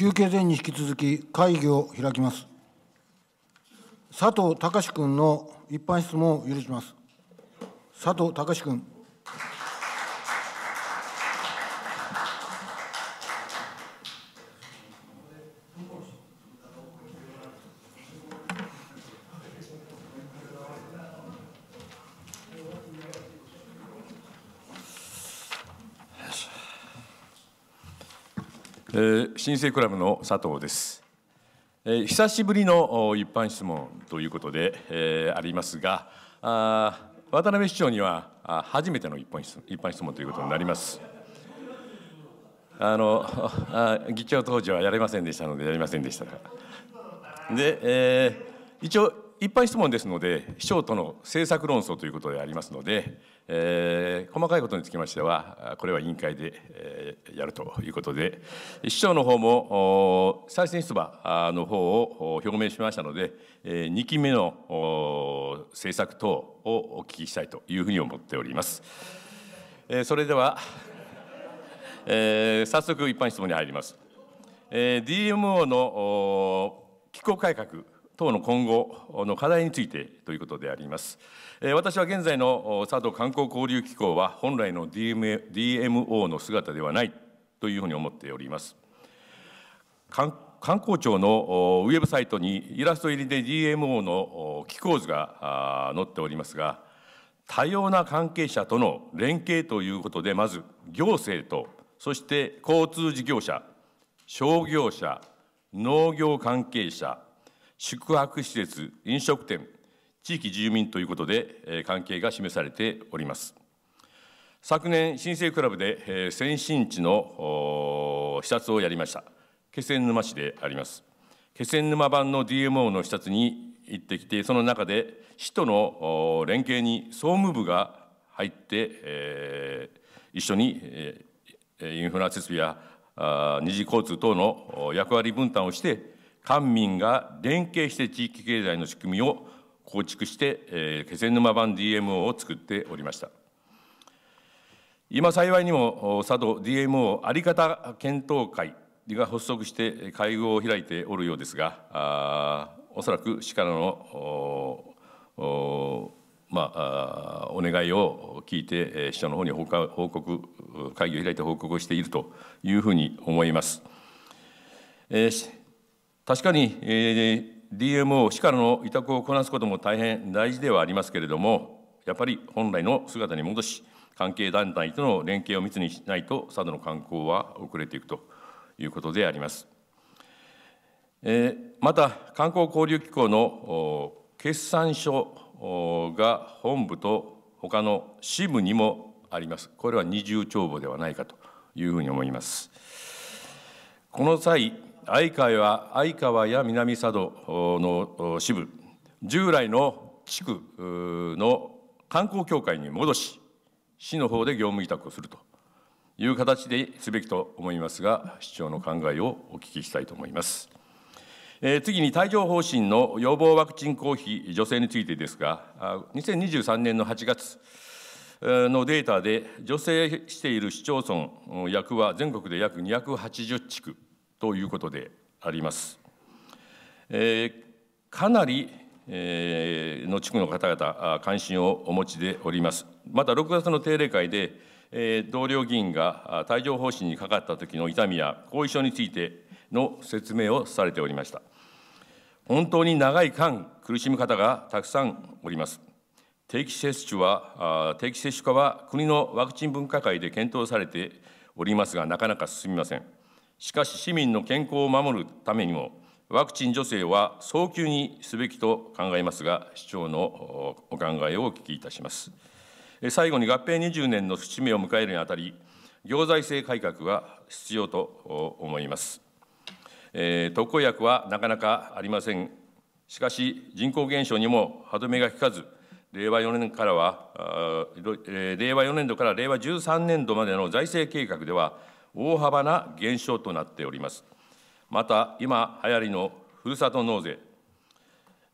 休憩前に引き続き会議を開きます。佐藤隆君の一般質問を許します。佐藤隆君。新生クラブの佐藤です、えー、久しぶりの一般質問ということで、えー、ありますがあ渡辺市長にはあ初めての一般質一般質問ということになりますあのあ議長当時はやれませんでしたのでやりませんでしたがで、えー、一応一般質問ですので市長との政策論争ということでありますので、えー、細かいことにつきましてはこれは委員会で、えー、やるということで市長の方も再選出馬の方を表明しましたので、えー、2期目の政策等をお聞きしたいというふうに思っております。えー、それでは、えー、早速一般質問に入ります。えー、DMO の機構改革党の今後の課題についてということであります。私は現在の佐渡観光交流機構は本来の DMO の姿ではないというふうに思っております。観光庁のウェブサイトにイラスト入りで DMO の機構図が載っておりますが、多様な関係者との連携ということで、まず行政と、そして交通事業者、商業者、農業関係者、宿泊施設、飲食店、地域住民ということでえ関係が示されております。昨年、新生クラブでえ先進地の視察をやりました。気仙沼市であります。気仙沼版の DMO の視察に行ってきて、その中で市との連携に総務部が入って、えー、一緒に、えー、インフラ設備やあ二次交通等の役割分担をして、官民が連携して地域経済の仕組みを構築して、えー、気仙沼版 DMO を作っておりました。今幸いにも佐渡 DMO あり方検討会が発足して会合を開いておるようですがあおそらく市からのおまあ、お願いを聞いて市長の方に報告会議を開いて報告をしているというふうに思います。えー確かに、えー、DMO 市からの委託をこなすことも大変大事ではありますけれどもやっぱり本来の姿に戻し関係団体との連携を密にしないと佐渡の観光は遅れていくということであります。えー、また観光交流機構の決算書が本部と他の支部にもありますこれは二重帳簿ではないかというふうに思いますこの際相川相川や南佐渡の支部従来の地区の観光協会に戻し市の方で業務委託をするという形ですべきと思いますが市長の考えをお聞きしたいと思います。え次に帯状疱疹の予防ワクチン公費助成についてですが2023年の8月のデータで助成している市町村役は全国で約280地区ということであります。えー、かなり、えー、の地区の方々関心をお持ちでおります。また6月の定例会で、えー、同僚議員が帯状疱疹にかかった時の痛みや後遺症についての説明をされておりました。本当に長い間苦しむ方がたくさんおります。定期接種は定期接種化は国のワクチン分科会で検討されておりますがなかなか進みません。しかし市民の健康を守るためにも、ワクチン助成は早急にすべきと考えますが、市長のお考えをお聞きいたします。最後に合併20年の節目を迎えるにあたり、行財政改革が必要と思います。えー、特効薬はなかなかありません。しかし、人口減少にも歯止めが効かず、令和4年からは、令和4年度から令和13年度までの財政計画では、大幅な減少となっております。また、今流行りのふるさと納税、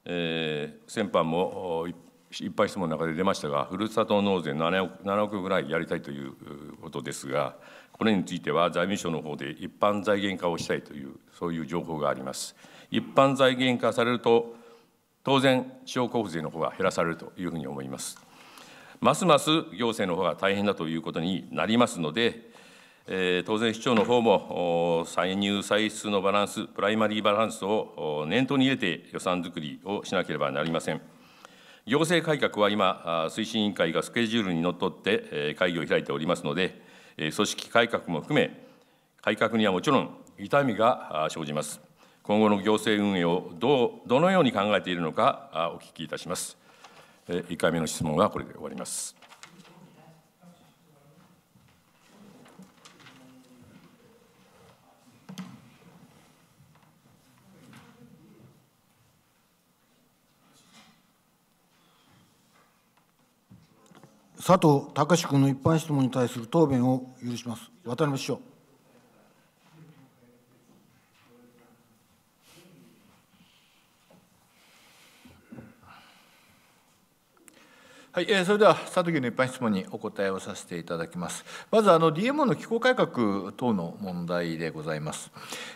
えー、先般もいっぱい質問の中で出ましたが、ふるさと納税7億 ,7 億ぐらいやりたいということですが、これについては財務省の方で一般財源化をしたいという、そういう情報があります。一般財源化されると、当然、地方交付税の方が減らされるというふうに思います。ますます行政の方が大変だということになりますので、え当然、市長の方も歳入歳出のバランス、プライマリーバランスを念頭に入れて予算づくりをしなければなりません。行政改革は今、推進委員会がスケジュールにのっとって会議を開いておりますので、組織改革も含め、改革にはもちろん痛みが生じます。今後の行政運営をどうどのように考えているのか、お聞きいたします。1回目の質問はこれで終わります。佐藤隆君の一般質問に対する答弁を許します。渡辺市長。はい、えー、それでは佐藤議員の一般質問にお答えをさせていただきます。まずあの DMO の機構改革等の問題でございます。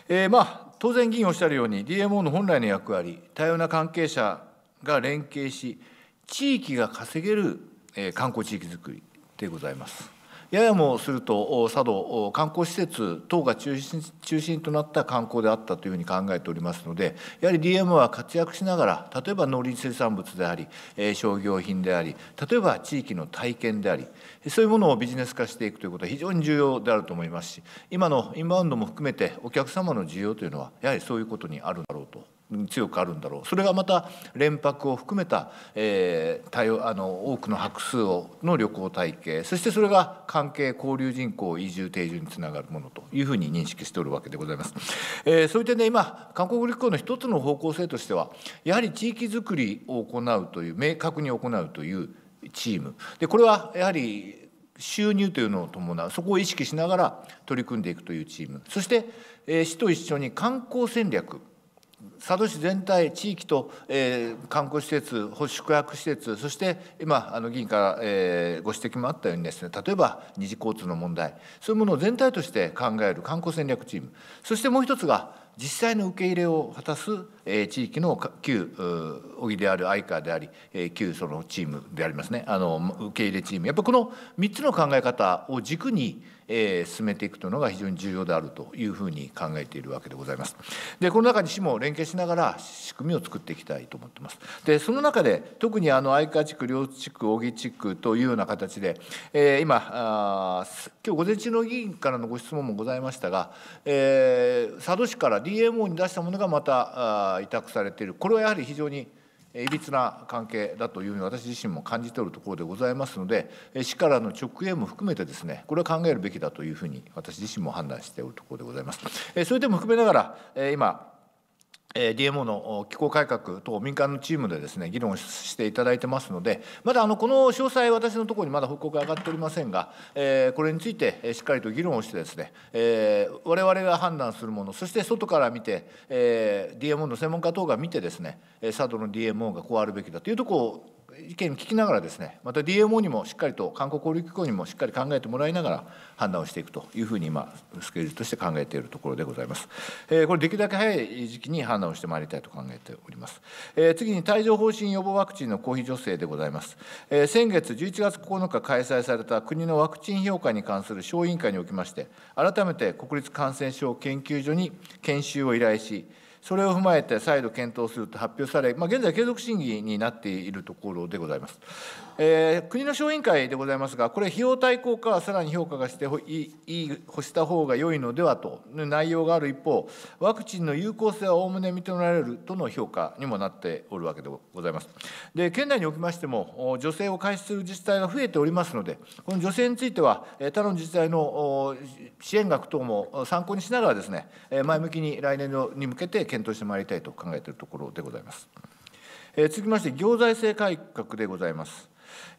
えー、まあ、当然議員おっしゃるように DMO の本来の役割、多様な関係者が連携し地域が稼げるえ観光地域づくりでございます。ややもすると佐渡観光施設等が中心中心となった観光であったというふうに考えておりますのでやはり DM は活躍しながら例えば農林水産物であり商業品であり例えば地域の体験でありそういうものをビジネス化していくということは非常に重要であると思いますし今のインバウンドも含めてお客様の需要というのはやはりそういうことにあるだろうと強くあるんだろうそれがまた連泊を含めた、えー、多様あの多くの泊数をの旅行体系そしてそれが関係交流人口移住定住につながるものというふうに認識しておるわけでございます。えー、そういう点で今韓国旅行の一つの方向性としてはやはり地域づくりを行うという明確に行うというチームでこれはやはり収入というのを伴うそこを意識しながら取り組んでいくというチームそして、えー、市と一緒に観光戦略佐渡市全体、地域と、えー、観光施設、宿泊施設、そして今、あの議員から、えー、ご指摘もあったようにです、ね、例えば二次交通の問題、そういうものを全体として考える観光戦略チーム、そしてもう一つが、実際の受け入れを果たす、えー、地域の旧小木である相川であり、えー、旧そのチームでありますねあの受け入れチームやっぱこの3つの考え方を軸にえー、進めていくというのが非常に重要であるというふうに考えているわけでございます。でこの中に市も連携しながら仕組みを作っていきたいと思ってます。でその中で特にあの愛川地区両地区小木地区というような形で、えー、今あ今日午前中の議員からのご質問もございましたが、えー、佐渡市から DMO に出したものがまたあ委託されているこれはやはり非常にいびつな関係だというふうに私自身も感じておるところでございますので市からの直言も含めてですねこれは考えるべきだというふうに私自身も判断しておるところでございます。それでも含めながら今 DMO の機構改革等民間のチームでですね議論していただいてますのでまだあのこの詳細私のところにまだ報告が上がっておりませんが、えこれについてしっかりと議論をしてですね、え我々が判断するものそして外から見て、えー、DMO の専門家等が見てですね s a の DMO がこうあるべきだというところを意見を聞きながらですねまた DMO にもしっかりと韓国交流機構にもしっかり考えてもらいながら判断をしていくというふうに今スケジュールとして考えているところでございます、えこれできるだけ早い時期に判断をしてまいりたいと考えております、え次に帯状疱疹予防ワクチンの公費助成でございます、え先月11月9日開催された国のワクチン評価に関する小委員会におきまして改めて国立感染症研究所に研修を依頼しそれを踏まえて再度検討すると発表され、まあ、現在継続審議になっているところでございます。えー、国の小委員会でございますが、これ、費用対効果はさらに評価がしていいほした方が良いのではとの内容がある一方、ワクチンの有効性はおおむね認められるとの評価にもなっておるわけでございます。で県内におきましても、女性を開始する自治体が増えておりますので、この女性については、他の自治体の支援額等も参考にしながらです、ね、前向きに来年に向けて検討してまいりたいと考えているところでございます。え続きまして、行財政改革でございます。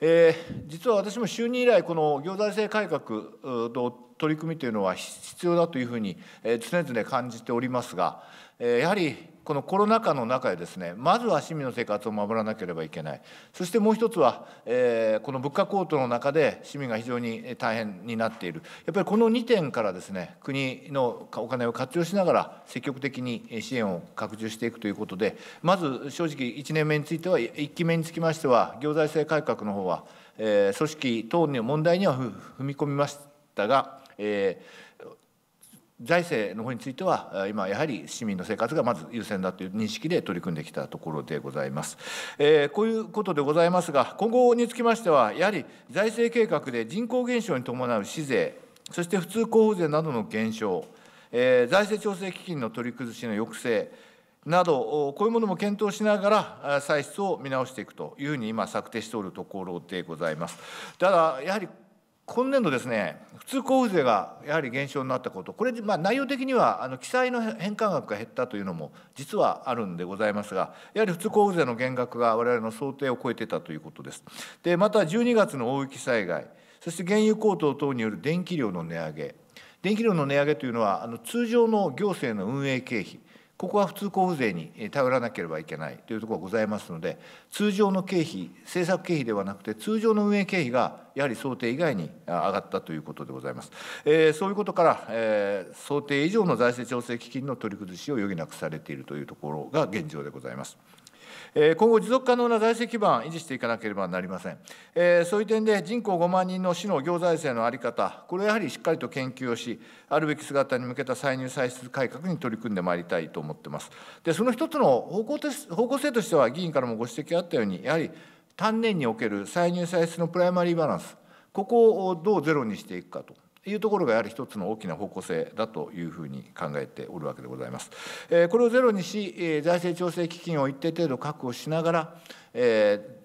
えー、実は私も就任以来、この行財政改革の取り組みというのは必要だというふうに、え常々感じておりますが、えやはりこのコロナ禍の中でですねまずは市民の生活を守らなければいけないそしてもう一つは、えー、この物価高騰の中で市民が非常に大変になっているやっぱりこの2点からですね国のお金を活用しながら積極的に支援を拡充していくということでまず正直1年目については1期目につきましては行財政改革の方は、えー、組織等の問題には踏み込みましたが、えー財政の方については、今やはり市民の生活がまず優先だという認識で取り組んできたところでございます。えー、こういうことでございますが、今後につきましては、やはり財政計画で人口減少に伴う市税、そして普通交付税などの減少、えー、財政調整基金の取り崩しの抑制、など、こういうものも検討しながら、歳出を見直していくというふうに今、策定しておるところでございます。ただ、やはり今年度ですね普通交付税がやはり減少になったことこれ、まあ、内容的にはあの記載の返還額が減ったというのも実はあるんでございますがやはり普通交付税の減額が我々の想定を超えてたということですでまた12月の大雪災害そして原油高騰等による電気量の値上げ電気量の値上げというのはあの通常の行政の運営経費ここは普通交付税に頼らなければいけないというところがございますので、通常の経費、政策経費ではなくて、通常の運営経費がやはり想定以外に上がったということでございます。えー、そういうことから、えー、想定以上の財政調整基金の取り崩しを余儀なくされているというところが現状でございます。今後、持続可能な財政基盤、維持していかなければなりません。そういう点で、人口5万人の市の行財政の在り方、これをやはりしっかりと研究をし、あるべき姿に向けた歳入歳出改革に取り組んでまいりたいと思ってます。で、その一つの方向方向性としては、議員からもご指摘あったように、やはり単年における歳入歳出のプライマリーバランス、ここをどうゼロにしていくかと。いうところがやはり一つの大きな方向性だというふうに考えておるわけでございます。これをゼロにし、財政調整基金を一定程度確保しながら、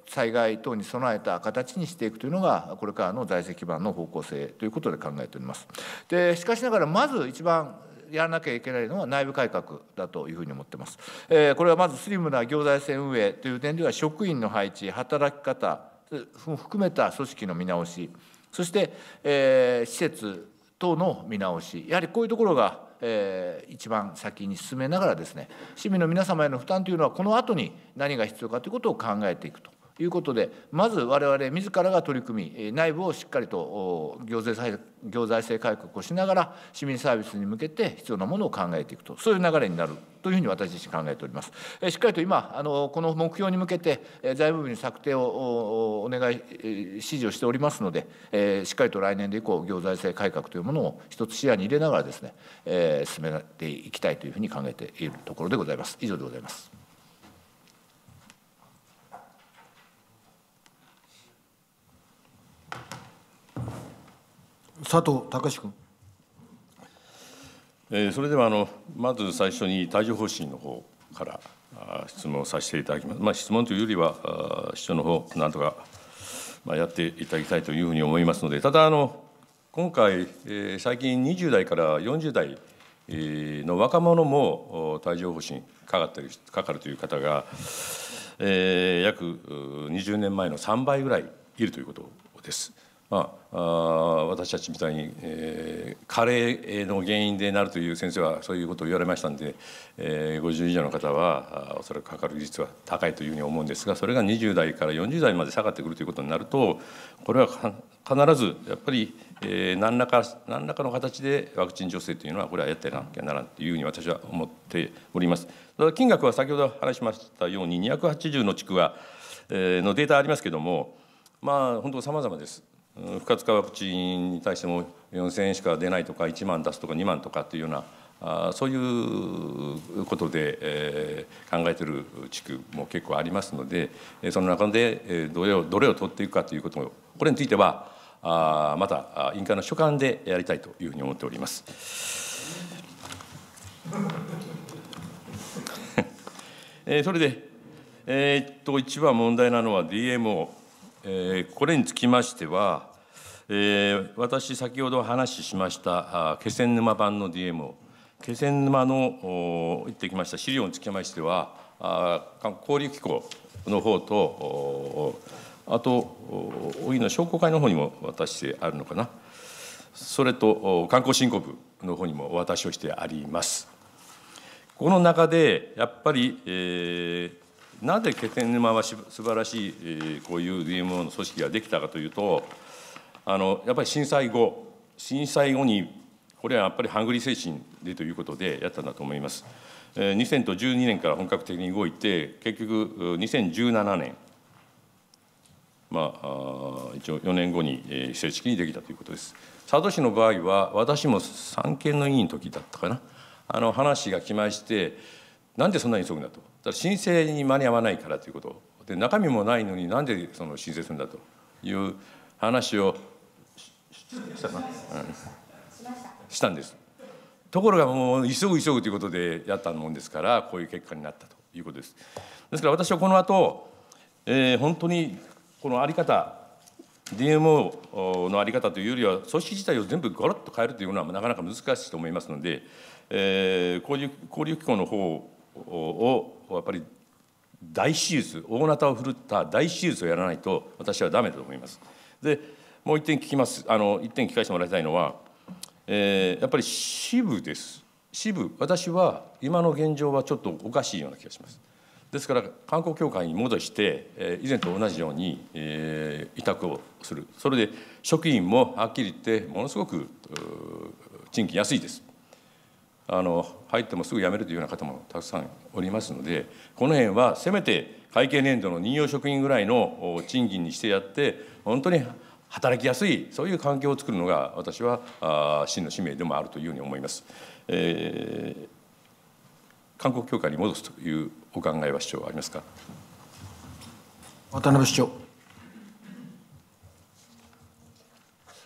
災害等に備えた形にしていくというのが、これからの財政基盤の方向性ということで考えております。でしかしながら、まず一番やらなきゃいけないのは内部改革だというふうに思ってます。これはまずスリムな行財政運営という点では職員の配置、働き方を含めた組織の見直し、そして、えー、施設等の見直しやはりこういうところが、えー、一番先に進めながらですね市民の皆様への負担というのはこの後に何が必要かということを考えていくということでまず我々自らが取り組み内部をしっかりと行財行財政改革をしながら市民サービスに向けて必要なものを考えていくとそういう流れになるというふうに私自身考えております。しっかりと今あのこの目標に向けて財務部に策定をお願い指示をしておりますのでしっかりと来年で以降行財政改革というものを一つ視野に入れながらですね進めていきたいというふうに考えているところでございます。以上でございます。佐藤隆君。えー、それではあのまず最初に帯状疱疹の方から質問させていただきます。まあ質問というよりは市長の方なんとかまあやっていただきたいというふうに思いますので、ただあの今回、えー、最近20代から40代の若者も帯状疱疹かかってるかかるという方が、えー、約20年前の3倍ぐらいいるということです。まあ、あ私たちみたいに、えー、加齢の原因でなるという先生はそういうことを言われましたんで、えー、50以上の方はおそらくかかる率は高いというふうに思うんですがそれが20代から40代まで下がってくるということになるとこれは必ずやっぱり、えー、何らか何らかの形でワクチン助成というのはこれはやってなきゃならんというふうに私は思っております。ただ金額は先ほど話しましたように280の地区は、えー、のデータありますけどもまあ本当さまざまです。不活化ワクチンに対しても4,000円しか出ないとか1万出すとか2万とかっていうようなあそういうことで、え考えてる地区も結構ありますのでその中で、えどれをどれを取っていくかということもこれについてはあまた委員会の所管でやりたいというふうに思っております。えそれで、えー、っと一番問題なのは DMO えー、これにつきましては、えー、私先ほど話しました気仙沼版の d m を、気仙沼の行ってきました資料につきましては交流機構の方とあと井の商工会の方にも渡してあるのかなそれと観光振興部の方にもお渡しをしてあります。この中でやっぱり、えーなぜ気仙沼は素晴らしい、えー、こういう DMO の組織ができたかというとあのやっぱり震災後震災後にこれはやっぱりハングリー精神でということでやったんだと思います。えー、2012年から本格的に動いて結局2017年まあ、一応4年後に、えー、正式にできたということです。佐渡市の場合は私も三権の委員の時だったかなあの話が来ましてなんでそんなに急ぐんだとだ申請に間に合わないからということで中身もないのになんでその申請するんだという話をしたん、したんですところがもう急ぐ急ぐということでやったもんですからこういう結果になったということですですから私はこの後、えー、本当にこの在り方 DMO の在り方というよりは組織自体を全部ガラッと変えるというのはなかなか難しいと思いますので、えー、交流交流機構の方をやっぱり大手術大なたを振るった大手術をやらないと私はダメだと思います。でもう一点聞きますあの一点聞かせてもらいたいのは、えー、やっぱり支部です支部私は今の現状はちょっとおかしいような気がします。ですから観光協会に戻して、えー、以前と同じように、えー、委託をするそれで職員もはっきり言ってものすごく賃金安いですあの入ってもすぐ辞めるというような方もたくさんおりますのでこの辺はせめて会計年度の任用職員ぐらいの賃金にしてやって本当に働きやすいそういう環境を作るのが私は真の使命でもあるというふうに思います。えー、韓国協会に戻すというお考えは市長ありますか渡辺市長。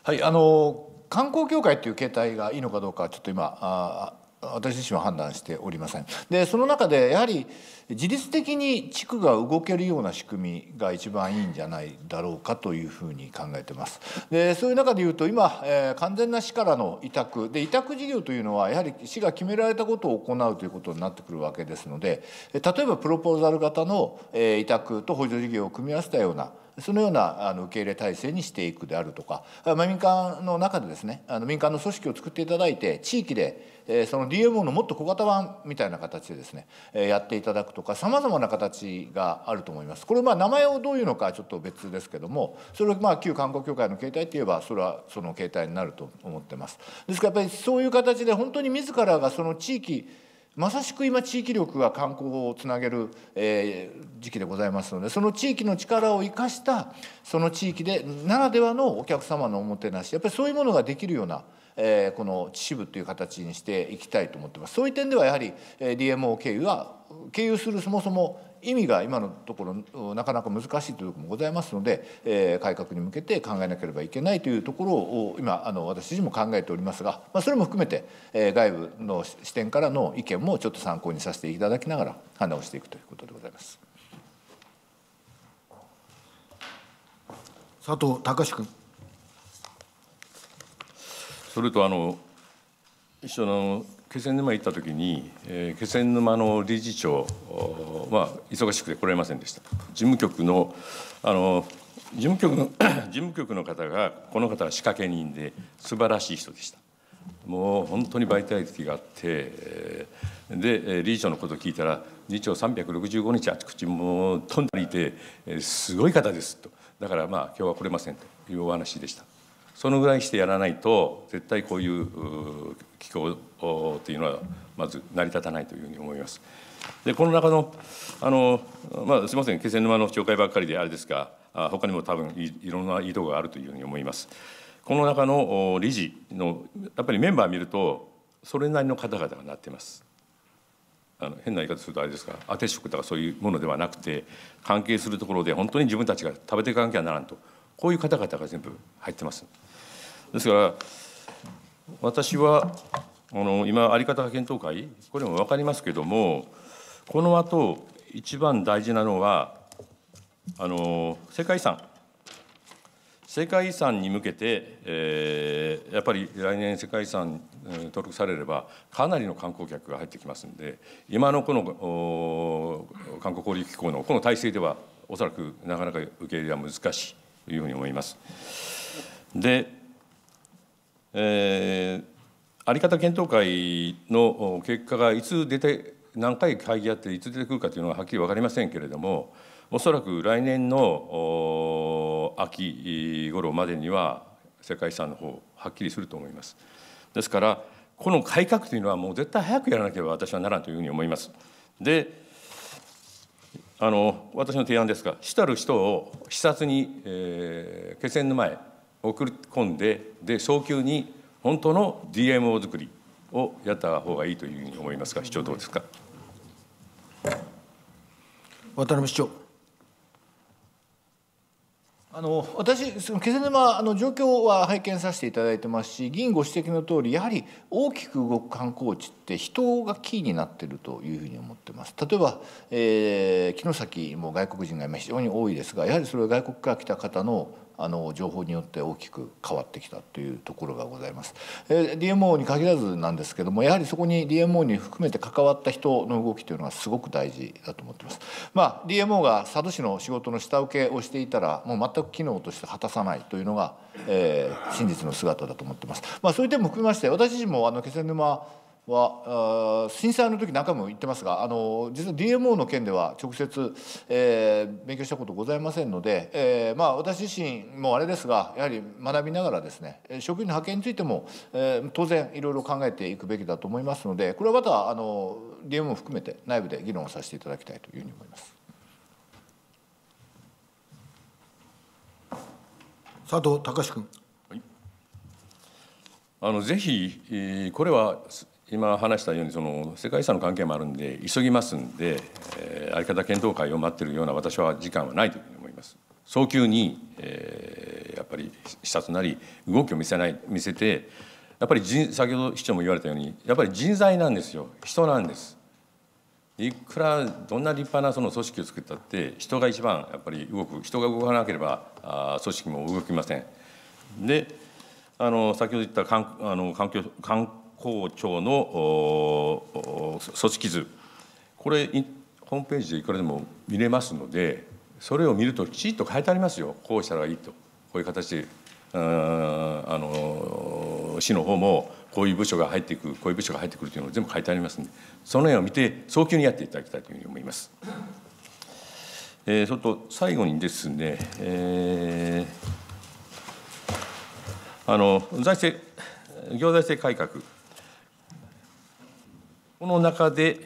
はいあの観光協会という形態がいいのかどうかちょっと今あ私自身は判断しておりませんでその中でやはり自律的に地区が動けるような仕組みが一番いいんじゃないだろうかというふうに考えてますでそういう中でいうと今、えー、完全な市からの委託で委託事業というのはやはり市が決められたことを行うということになってくるわけですので例えばプロポーザル型の、えー、委託と補助事業を組み合わせたようなそのようなあの受け入れ体制にしていくであるとか、まあ、民間の中でですねあの民間の組織を作っていただいて地域で、えー、その DMO のもっと小型版みたいな形でですね、えー、やっていただくとかさまざまな形があると思います。これまあ名前をどういうのかちょっと別ですけどもそれまあ旧観光協会の形態といえばそれはその形態になると思ってます。ですからやっぱりそういう形で本当に自らがその地域まさしく今地域力が観光をつなげる、え時期でございますのでその地域の力を生かしたその地域でならではのお客様のおもてなしやっぱりそういうものができるような、えこの秩父という形にしていきたいと思ってます。そういう点ではやはり DMO 経由は経由するそもそも意味が今のところなかなか難しいというところもございますので、えー、改革に向けて考えなければいけないというところを今あの私自身も考えておりますが、まあ、それも含めて、えー、外部の視点からの意見もちょっと参考にさせていただきながら判断をしていくということでございます。佐藤隆君それとあの一緒の気仙沼行った時に、えー、気仙沼の理事長まあ、忙しくて来られませんでした事務局のあの事務局の 事務局の方がこの方は仕掛け人で素晴らしい人でしたもう本当にバイタリティがあってで理事長のことを聞いたら理事長365日あちこちもう飛んでいてすごい方ですとだからまあ今日は来れませんというお話でしたそのぐらいしてやらないと絶対こういう機構というのはまず成り立たないというふうに思います。でこの中のあの、まあ、すみません気仙沼の町会ばっかりであれですがほかにも多分いろんないいとこがあるというふうに思います。この中の理事のやっぱりメンバー見るとそれなりの方々がなってます。あの変な言い方するとあれですが当て職とかそういうものではなくて関係するところで本当に自分たちが食べていかなきゃならんとこういう方々が全部入ってます。ですから私はあの今在り方検討会これも分かりますけれどもこの後一番大事なのはあの世界遺産世界遺産に向けて、えー、やっぱり来年世界遺産登録されればかなりの観光客が入ってきますんで今のこの観光交流機構のこの体制ではおそらくなかなか受け入れは難しいというふうに思います。で、えー、あり方検討会の結果がいつ出て何回会議やっていつ出てくるかというのははっきり分かりませんけれどもおそらく来年の秋頃までには世界遺産の方はっきりすると思います。ですからこの改革というのはもう絶対早くやらなければ私はならんというふうに思います。であの私の提案ですが主たる人を視察に、えー、気仙沼へ送り込んでで早急に本当の DMO 作りをやった方がいいというふうに思いますが、市長どうですか。渡辺市長。あの私、その気仙沼あの状況は拝見させていただいてますし、議員ご指摘の通り、やはり大きく動く観光地って人がキーになっているというふうに思ってます。例えば、えー、城崎も外国人が今非常に多いですが、やはりそれは外国から来た方のあの情報によって大きく変わってきたというところがございます。えー、DMO に限らずなんですけどもやはりそこに DMO に含めて関わった人の動きというのはすごく大事だと思ってます。まあ、DMO が佐渡市の仕事の下請けをしていたらもう全く機能として果たさないというのが、えー、真実の姿だと思ってます。まあ、そういう点も含めまして私自身もあの気仙沼は震災の時何回も言ってますがあの実は DMO の件では直接、えー、勉強したことございませんので、えー、まあ、私自身もあれですがやはり学びながらですね職員の派遣についても、えー、当然いろいろ考えていくべきだと思いますのでこれはまたあの DMO を含めて内部で議論をさせていただきたいというふうに思います。佐藤隆君あのぜひ、これは今話したようにその世界遺産の関係もあるんで急ぎますんで、えー、り方検討会を待ってるような私は時間はないというふうに思います。早急に、えー、やっぱり視察なり動きを見せない見せてやっぱり人先ほど市長も言われたようにやっぱり人材なんですよ人なんです。いくらどんな立派なその組織を作ったって人が一番やっぱり動く人が動かなければあ組織も動きません。であの先ほど言った環あの環境環校長の組織図これホームページでいくらでも見れますのでそれを見るときちっと書いてありますよこうしたらいいとこういう形であの市の方もこういう部署が入っていくこういう部署が入ってくるというのを全部書いてありますのでその辺を見て早急にやっていただきたいというふうに思います。えー、それと最後にですね、えー、あの財政行財政改革この中で、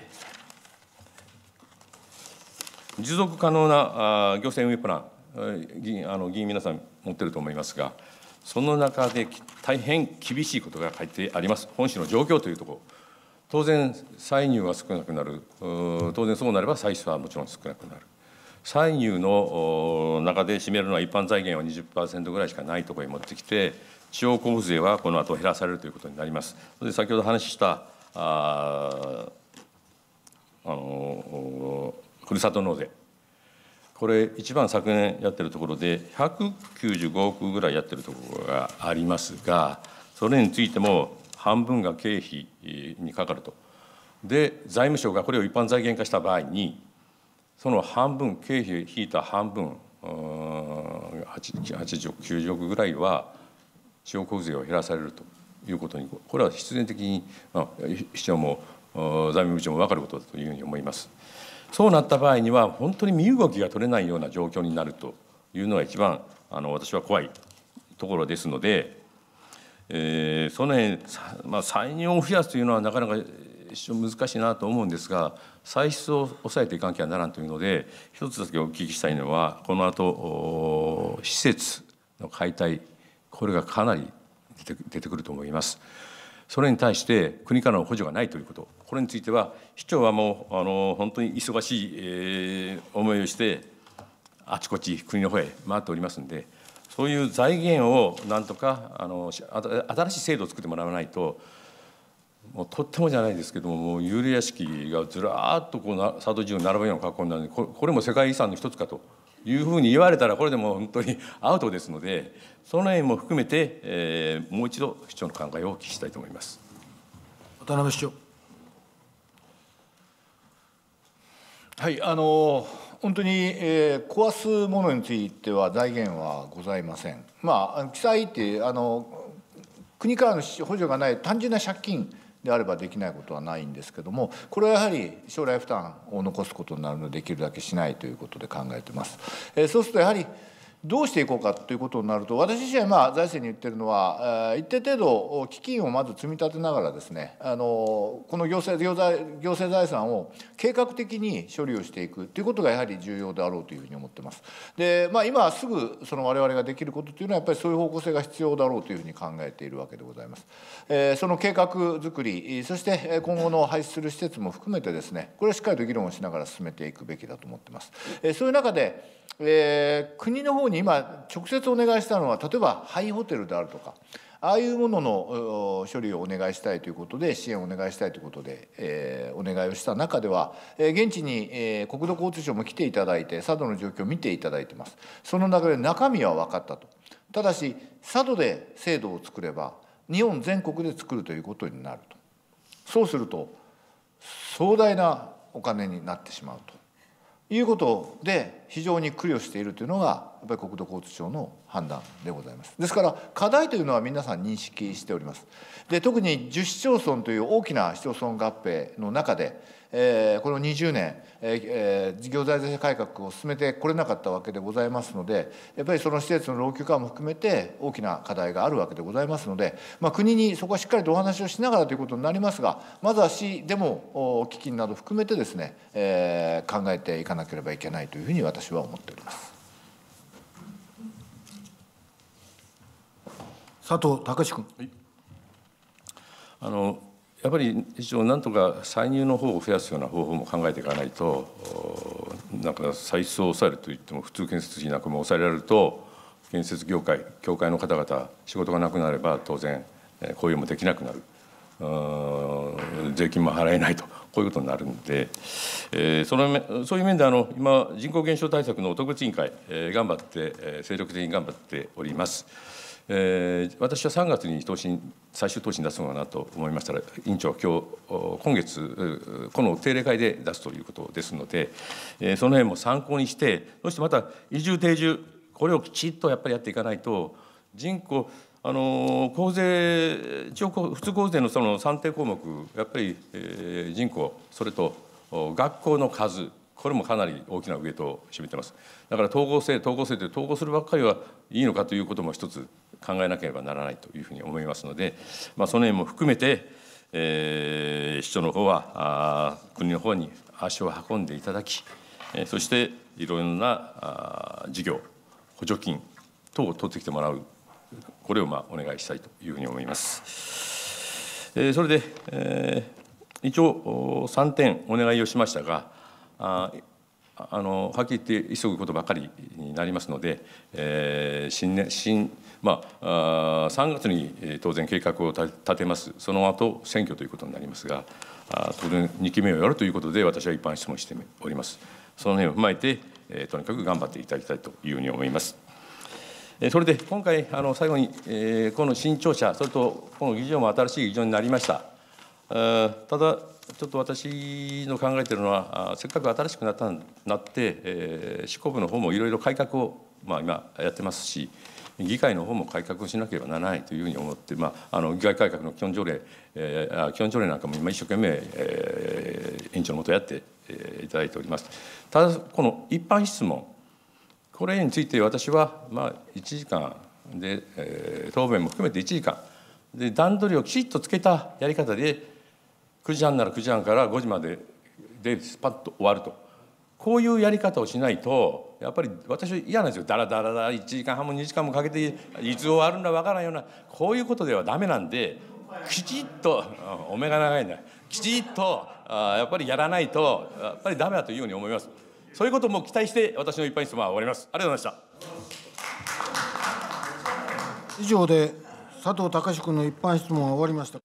持続可能な行政運営プラン、議員あの議員皆さん持ってると思いますが、その中で大変厳しいことが書いてあります、本市の状況というところ、当然、歳入は少なくなる、当然そうなれば歳出はもちろん少なくなる、歳入の中で占めるのは一般財源は20%ぐらいしかないところに持ってきて、地方交付税はこの後減らされるということになります。で先ほど話したああのふるさと納税これ一番昨年やってるところで195億ぐらいやってるところがありますがそれについても半分が経費にかかるとで財務省がこれを一般財源化した場合にその半分経費を引いた半分80億90億ぐらいは地方国税を減らされるということにこれは必然的に、まあ、市長も財務部長も分かることだというふうに思います。そうなった場合には本当に身動きが取れないような状況になるというのが一番あの私は怖いところですので、えー、その辺、まあ、歳入を増やすというのはなかなか一生難しいなと思うんですが歳出を抑えていかなきゃならんというので一つだけお聞きしたいのはこの後施設の解体これがかなり出てくると思います。それに対して国からの補助がないということ、これについては、市長はもうあの本当に忙しい、えー、思いをして、あちこち国の方へ回っておりますんで、そういう財源をなんとかあの新しい制度を作ってもらわないと、もうとってもじゃないですけども、もう幽霊屋敷がずらっとこう佐渡島に並ぶような格好になるのでこ、これも世界遺産の一つかと。いうふうに言われたらこれでも本当にアウトですのでその辺も含めて、えー、もう一度市長の考えをお聞きしたいと思います渡辺市長はいあの本当に、えー、壊すものについては財源はございませんまあ記載ってあの国からの補助がない単純な借金であればできないことはないんですけどもこれはやはり将来負担を残すことになるのでできるだけしないということで考えてます。えそうするとやはりどうしていこうかということになると私自身はまあ財政に言ってるのは一定程度基金をまず積み立てながらですねあのこの行政行財行政財産を計画的に処理をしていくということがやはり重要であろうというふうに思ってます。でまあ、今すぐその我々ができることというのはやっぱりそういう方向性が必要だろうというふうに考えているわけでございます。えー、その計画づくりそして今後の廃止する施設も含めてですねこれはしっかりと議論をしながら進めていくべきだと思ってます。えー、そういう中でえー、国の方に今直接お願いしたのは例えば廃ホテルであるとかああいうものの処理をお願いしたいということで支援をお願いしたいということで、えー、お願いをした中では、えー、現地に、えー、国土交通省も来ていただいて佐渡の状況を見ていただいてますその中で中身は分かったとただし佐渡で制度を作れば日本全国で作るということになるとそうすると壮大なお金になってしまうということで非常に苦慮しているというのがっぱり国土交通省の判断でございますですから課題というのは皆さん認識しておりますで特に10市町村という大きな市町村合併の中で、えー、この20年、えー、事業財政改革を進めてこれなかったわけでございますのでやっぱりその施設の老朽化も含めて大きな課題があるわけでございますので、まあ、国にそこはしっかりとお話をしながらということになりますがまずは市でも基金など含めてですね、えー、考えていかなければいけないというふうに私は思っております。佐藤隆君、はい、あのやっぱり一応なんとか歳入の方を増やすような方法も考えていかないとなんか歳出を抑えるといっても普通建設費なんかも抑えられると建設業界協会の方々仕事がなくなれば当然雇用もできなくなる税金も払えないとこういうことになるんで、えー、そのそういう面であの今人口減少対策の特別委員会、えー、頑張って、えー、精力的に頑張っております。えー、私は3月に答申最終答申出すのかなと思いましたら委員長今日今月この定例会で出すということですので、えー、その辺も参考にしてそしてまた移住定住これをきちっとやっぱりやっていかないと人口あの税普通公税のその算定項目やっぱり、えー、人口それと学校の数これもかなり大きなウエイトを占めてます。だから統合性統合性という統合するばっかりはいいのかということも一つ考えなければならないというふうに思いますので、まあ、その辺も含めて、えー、市長の方は国の方に足を運んでいただき、えー、そしていろいろな事業補助金等を取ってきてもらうこれをまあお願いしたいというふうに思います。えー、それで、えー、一応3点お願いをしましたがあのはっきり言って急ぐことばかりになりますので、えー、新年新まあ、3月に当然計画を立てますその後選挙ということになりますが当然2期目をやるということで私は一般質問しておりますその辺を踏まえて、えー、とにかく頑張っていただきたいというふうに思います。それで今回、あの最後に、えー、この新庁舎、それとこの議場も新しい議場になりました。ただちょっと私の考えているのはせっかく新しくなったなって、えー、執行部の方もいろいろ改革を、まあ、今やってますし議会の方も改革をしなければならないというふうに思って、まあ、あの議会改革の基本条例、えー、基本条例なんかも今一生懸命、えー、委員長のもとやって、えー、いただいておりますただこの一般質問これについて私は、まあ、1時間で、えー、答弁も含めて1時間で段取りをきちっとつけたやり方で9時半なら9時半から5時まででスパッと終わるとこういうやり方をしないとやっぱり私は嫌なんですよだらだらだら1時間半も2時間もかけていつ終わるんだわからないようなこういうことではダメなんできちっと、お目が長いんだきちっとあやっぱりやらないとやっぱりダメだというように思います。そういうことも期待して私の一般質問は終わります。ありがとうございました。以上で佐藤隆君の一般質問は終わりました。